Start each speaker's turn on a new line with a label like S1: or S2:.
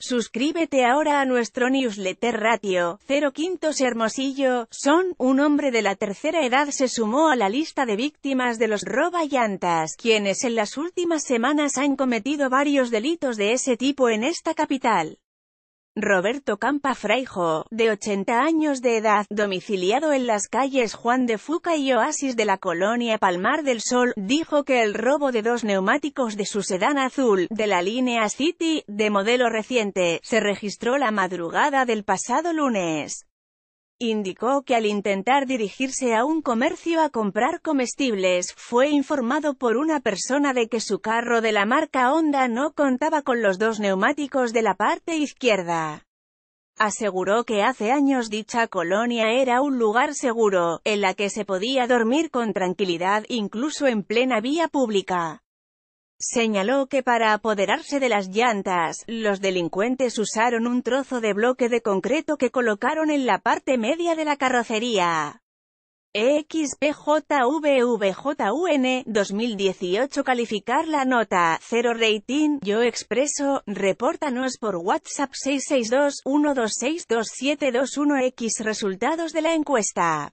S1: Suscríbete ahora a nuestro newsletter Ratio, 0 Quintos Hermosillo, Son, un hombre de la tercera edad se sumó a la lista de víctimas de los robayantas, quienes en las últimas semanas han cometido varios delitos de ese tipo en esta capital. Roberto Campa Fraijo, de 80 años de edad, domiciliado en las calles Juan de Fuca y Oasis de la colonia Palmar del Sol, dijo que el robo de dos neumáticos de su sedán azul, de la línea City, de modelo reciente, se registró la madrugada del pasado lunes. Indicó que al intentar dirigirse a un comercio a comprar comestibles, fue informado por una persona de que su carro de la marca Honda no contaba con los dos neumáticos de la parte izquierda. Aseguró que hace años dicha colonia era un lugar seguro, en la que se podía dormir con tranquilidad incluso en plena vía pública. Señaló que para apoderarse de las llantas, los delincuentes usaron un trozo de bloque de concreto que colocaron en la parte media de la carrocería. XPJVVJUN 2018 calificar la nota 0 rating yo expreso repórtanos por WhatsApp 662 126 X resultados de la encuesta